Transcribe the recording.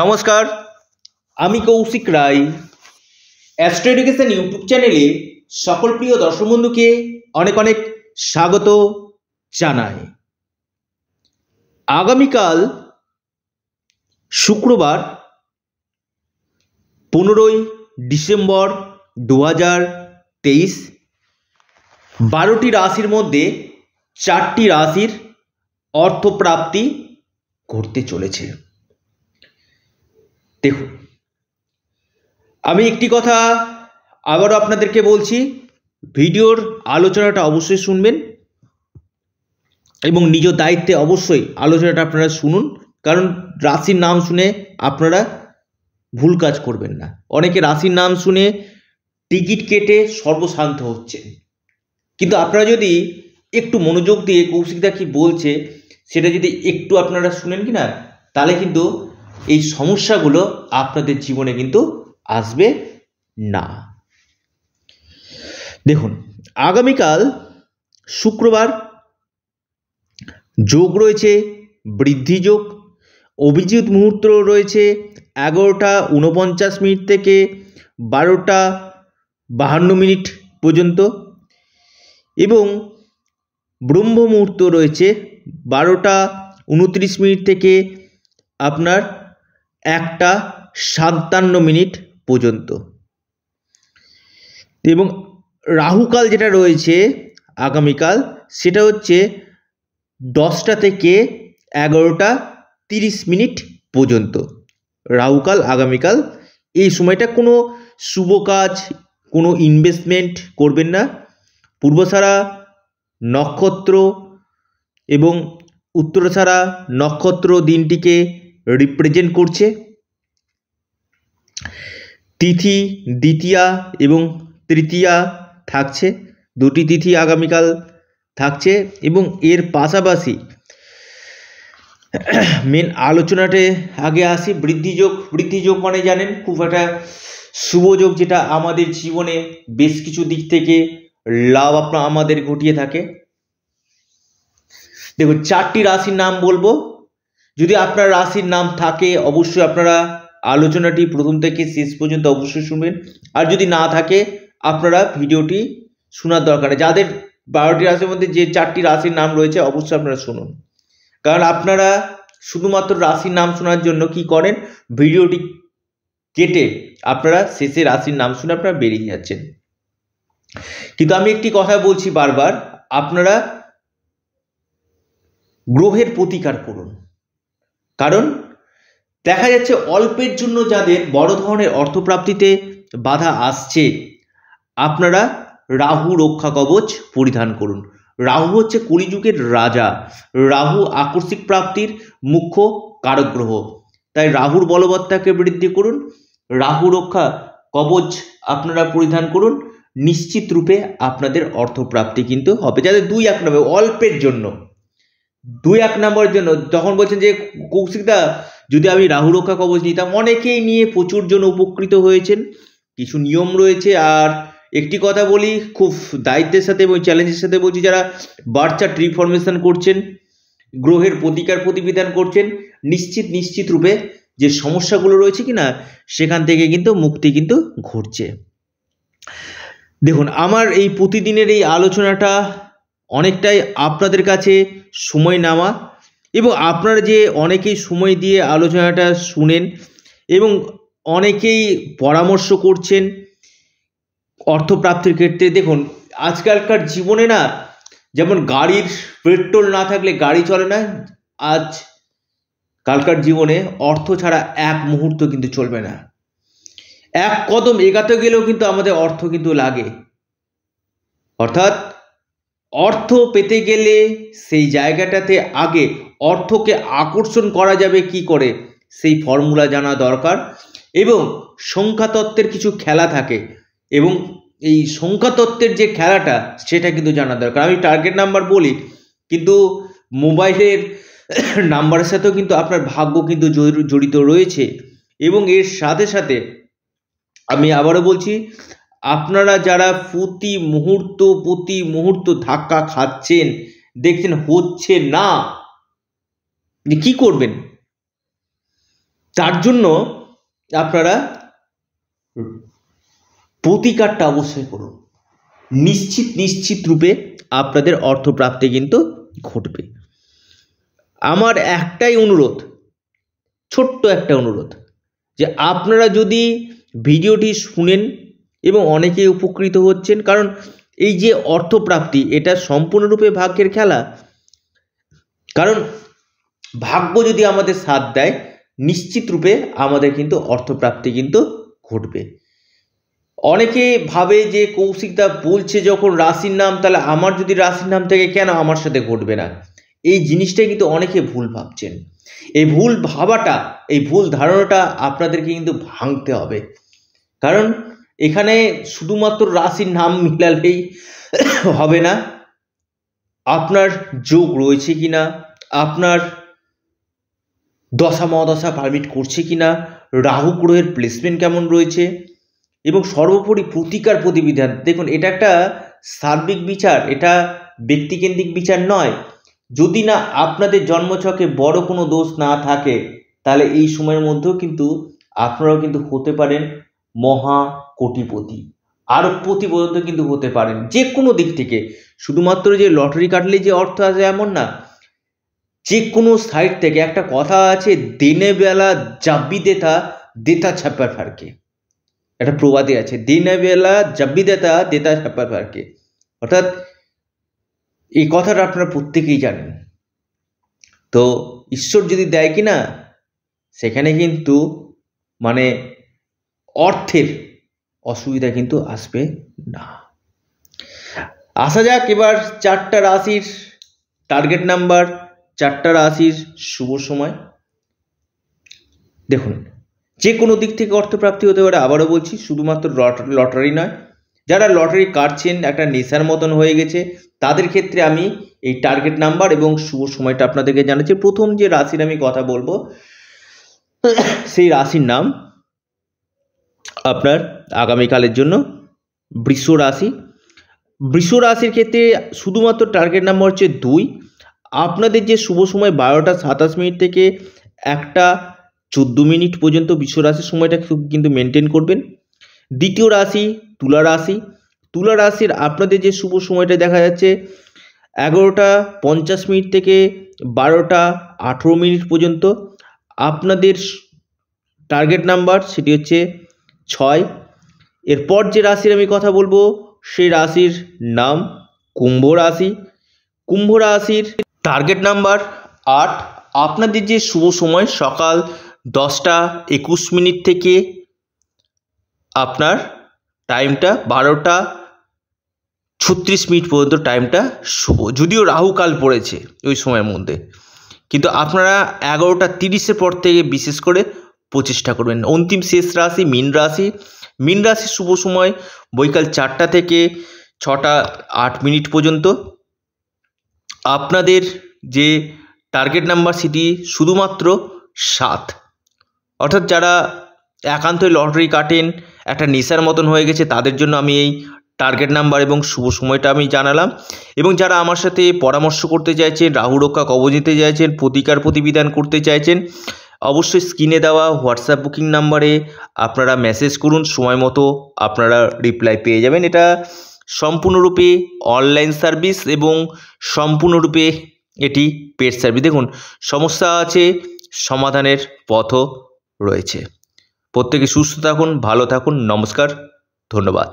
নমস্কার আমি Koushik Roy astro education YouTube চ্যানেলে সকল প্রিয় দর্শক বন্ধুকে অনেক অনেক স্বাগত জানাই আগামীকাল শুক্রবার পনেরোই ডিসেম্বর দু হাজার তেইশ বারোটি রাশির মধ্যে চারটি রাশির অর্থপ্রাপ্তি ঘটতে চলেছে দেখুন আমি একটি কথা আবারও আপনাদেরকে বলছি ভিডিওর আলোচনাটা অবশ্যই শুনবেন এবং নিজ দায়িত্বে অবশ্যই আলোচনাটা আপনারা শুনুন কারণ রাশির নাম শুনে আপনারা ভুল কাজ করবেন না অনেকে রাশির নাম শুনে টিকিট কেটে সর্বশান্ত হচ্ছেন কিন্তু আপনারা যদি একটু মনোযোগ দিয়ে কৌশিকদা কী বলছে সেটা যদি একটু আপনারা শুনেন কি না তাহলে কিন্তু এই সমস্যাগুলো আপনাদের জীবনে কিন্তু আসবে না দেখুন আগামীকাল শুক্রবার যোগ রয়েছে বৃদ্ধি যোগ অভিজিৎ মুহূর্ত রয়েছে এগারোটা উনপঞ্চাশ মিনিট থেকে বারোটা বাহান্ন মিনিট পর্যন্ত এবং ব্রহ্ম মুহূর্ত রয়েছে বারোটা উনত্রিশ মিনিট থেকে আপনার একটা সাতান্ন মিনিট পর্যন্ত এবং রাহুকাল যেটা রয়েছে আগামীকাল সেটা হচ্ছে দশটা থেকে এগারোটা তিরিশ মিনিট পর্যন্ত রাহুকাল আগামীকাল এই সময়টা কোনো শুভ কাজ কোনো ইনভেস্টমেন্ট করবেন না পূর্বসারা নক্ষত্র এবং উত্তরসারা নক্ষত্র দিনটিকে রিপ্রেজেন্ট করছে তিথি দ্বিতীয়া এবং তৃতীয়া থাকছে দুটি তিথি আগামীকাল থাকছে এবং এর পাশাপাশি মেন আলোচনাতে আগে আসি বৃদ্ধিযোগ বৃদ্ধিযোগ মানে জানেন খুব একটা শুভযোগ যেটা আমাদের জীবনে বেশ কিছু দিক থেকে লাভ আপনার আমাদের ঘটিয়ে থাকে দেখুন চারটি রাশির নাম বলবো যদি আপনার রাশির নাম থাকে অবশ্যই আপনারা আলোচনাটি প্রথম থেকে শেষ পর্যন্ত অবশ্যই শুনবেন আর যদি না থাকে আপনারা ভিডিওটি শোনার দরকার যাদের বারোটি রাশির মধ্যে যে চারটি রাশির নাম রয়েছে অবশ্যই আপনারা শুনুন কারণ আপনারা শুধুমাত্র রাশির নাম শোনার জন্য কি করেন ভিডিওটি কেটে আপনারা শেষে রাশির নাম শুনে আপনারা বেরিয়ে যাচ্ছেন কিন্তু আমি একটি কথা বলছি বারবার আপনারা গ্রহের প্রতিকার করুন কারণ দেখা যাচ্ছে অল্পের জন্য যাদের বড় ধরনের অর্থপ্রাপ্তিতে বাধা আসছে আপনারা রাহু রক্ষা কবচ পরিধান করুন রাহু হচ্ছে কলিযুগের রাজা রাহু আকস্মিক প্রাপ্তির মুখ্য কারগ্রহ তাই রাহুর বলবত্তাকে বৃদ্ধি করুন রাহু রক্ষা কবচ আপনারা পরিধান করুন নিশ্চিত রূপে আপনাদের অর্থপ্রাপ্তি কিন্তু হবে যাদের দুই এক নবে অল্পের জন্য দুই এক নম্বরের জন্য যখন বলছেন যে কৌশিকদা যদি আমি রাহু রক্ষা কবচ নিতাম অনেকেই নিয়ে প্রচুর জন উপকৃত হয়েছেন কিছু নিয়ম রয়েছে আর একটি কথা বলি খুব দায়িত্বের সাথে এবং চ্যালেঞ্জের সাথে বলছি যারা বার্চা ট্রিফরমেশন করছেন গ্রহের প্রতিকার প্রতিবিধান করছেন নিশ্চিত নিশ্চিত রূপে যে সমস্যাগুলো রয়েছে কি না সেখান থেকে কিন্তু মুক্তি কিন্তু ঘটছে দেখুন আমার এই প্রতিদিনের এই আলোচনাটা অনেকটাই আপনাদের কাছে সময় নেওয়া এবং আপনারা যে অনেকেই সময় দিয়ে আলোচনাটা শুনেন এবং অনেকেই পরামর্শ করছেন অর্থপ্রাপ্তির ক্ষেত্রে দেখুন আজকালকার জীবনে না যেমন গাড়ির পেট্রোল না থাকলে গাড়ি চলে না আজ কালকার জীবনে অর্থ ছাড়া এক মুহূর্ত কিন্তু চলবে না এক কদম এগাতে গেলেও কিন্তু আমাদের অর্থ কিন্তু লাগে অর্থাৎ অর্থ পেতে গেলে সেই জায়গাটাতে আগে অর্থকে আকর্ষণ করা যাবে কি করে সেই ফর্মুলা জানা দরকার এবং সংখ্যাতত্ত্বের কিছু খেলা থাকে এবং এই সংখ্যাতত্ত্বের যে খেলাটা সেটা কিন্তু জানা দরকার আমি টার্গেট নাম্বার বলি কিন্তু মোবাইলের নাম্বারের সাথেও কিন্তু আপনার ভাগ্য কিন্তু জড়িত রয়েছে এবং এর সাথে সাথে আমি আবারও বলছি আপনারা যারা প্রতি মুহূর্ত প্রতি মুহূর্ত ধাক্কা খাচ্ছেন দেখছেন হচ্ছে না যে কী করবেন তার জন্য আপনারা প্রতিকারটা অবশ্যই করুন নিশ্চিত নিশ্চিত রূপে আপনাদের অর্থপ্রাপ্তি কিন্তু ঘটবে আমার একটাই অনুরোধ ছোট্ট একটা অনুরোধ যে আপনারা যদি ভিডিওটি শুনেন এবং অনেকে উপকৃত হচ্ছেন কারণ এই যে অর্থপ্রাপ্তি এটা সম্পূর্ণরূপে ভাগ্যের খেলা কারণ ভাগ্য যদি আমাদের সাথ দেয় নিশ্চিত রূপে আমাদের কিন্তু অর্থপ্রাপ্তি কিন্তু ঘটবে অনেকে ভাবে যে কৌশিকদা বলছে যখন রাশির নাম তাহলে আমার যদি রাশির নাম থেকে কেন আমার সাথে ঘটবে না এই জিনিসটাই কিন্তু অনেকে ভুল ভাবছেন এই ভুল ভাবাটা এই ভুল ধারণাটা আপনাদেরকে কিন্তু ভাঙতে হবে কারণ এখানে শুধুমাত্র রাশির নাম মিলালেই হবে না আপনার যোগ রয়েছে কি না আপনার দশা মহাদশা পারমিট করছে কি না রাহু গ্রহের প্লেসমেন্ট কেমন রয়েছে এবং সর্বোপরি প্রতিকার প্রতিবিধান দেখুন এটা একটা সার্বিক বিচার এটা ব্যক্তিকেন্দ্রিক বিচার নয় যদি না আপনাদের জন্মছকে বড় কোনো দোষ না থাকে তাহলে এই সময়ের মধ্যেও কিন্তু আপনারাও কিন্তু হতে পারেন মহা কোটিপতি আরও পর্যন্ত কিন্তু হতে পারেন যে কোনো দিক থেকে শুধুমাত্র যে লটারি কাটলে যে অর্থ আছে এমন না যে কোনো সাইড থেকে একটা কথা আছে দিনে বেলা জাব্বি দেতা দেতা ছাপ্পার ফারকে একটা প্রবাদে আছে দিনে বেলা জাব্বি দেতা দেতা ছাপ্পার ফারকে অর্থাৎ এই কথাটা আপনারা প্রত্যেকেই জানেন তো ঈশ্বর যদি দেয় কি না সেখানে কিন্তু মানে অর্থের অসুবিধা কিন্তু আসবে না আসা যাক এবার চারটা রাশির টার্গেট নাম্বার চারটা রাশির শুভ সময় দেখুন যে কোনো দিক থেকে অর্থপ্রাপ্তি হতে পারে আবারও বলছি শুধুমাত্র লটারি নয় যারা লটারি কাটছেন একটা নেশার মতন হয়ে গেছে তাদের ক্ষেত্রে আমি এই টার্গেট নাম্বার এবং শুভ সময়টা আপনাদেরকে জানাচ্ছি প্রথম যে রাশির আমি কথা বলবো সেই রাশির নাম আপনার আগামীকালের জন্য বৃষ রাশি বৃষ রাশির ক্ষেত্রে শুধুমাত্র টার্গেট নাম্বার হচ্ছে দুই আপনাদের যে শুভ সময় বারোটা সাতাশ মিনিট থেকে একটা চোদ্দো মিনিট পর্যন্ত বিশ্ব রাশির সময়টা কিন্তু মেনটেন করবেন দ্বিতীয় রাশি তুলা রাশি তুলা রাশির আপনাদের যে শুভ সময়টা দেখা যাচ্ছে এগারোটা পঞ্চাশ মিনিট থেকে বারোটা আঠেরো মিনিট পর্যন্ত আপনাদের টার্গেট নাম্বার সেটি হচ্ছে ছয় এরপর যে রাশির আমি কথা বলবো সেই রাশির নাম কুম্ভ রাশি কুম্ভ রাশির টার্গেট নাম্বার আট আপনাদের যে শুভ সময় সকাল দশটা একুশ মিনিট থেকে আপনার টাইমটা বারোটা ছত্রিশ মিনিট পর্যন্ত টাইমটা শুভ যদিও রাহুকাল পড়েছে ওই সময়ের মধ্যে কিন্তু আপনারা এগারোটা তিরিশের পর থেকে বিশেষ করে প্রচেষ্টা করবেন অন্তিম শেষ রাশি মীন রাশি মীন রাশি শুভ সময় বৈকাল চারটা থেকে ছটা আট মিনিট পর্যন্ত আপনাদের যে টার্গেট নাম্বার সেটি শুধুমাত্র সাত অর্থাৎ যারা একান্তই লটারি কাটেন একটা নেশার মতন হয়ে গেছে তাদের জন্য আমি এই টার্গেট নাম্বার এবং শুভ সময়টা আমি জানালাম এবং যারা আমার সাথে পরামর্শ করতে চাইছেন রাহু রক্ষা কবজ নিতে চাইছেন প্রতিকার প্রতিবিধান করতে চাইছেন অবশ্যই স্ক্রিনে দেওয়া হোয়াটসঅ্যাপ বুকিং নাম্বারে আপনারা মেসেজ করুন সময় মতো আপনারা রিপ্লাই পেয়ে যাবেন এটা সম্পূর্ণরূপে অনলাইন সার্ভিস এবং সম্পূর্ণরূপে এটি পেড সার্ভিস দেখুন সমস্যা আছে সমাধানের পথও রয়েছে প্রত্যেকে সুস্থ থাকুন ভালো থাকুন নমস্কার ধন্যবাদ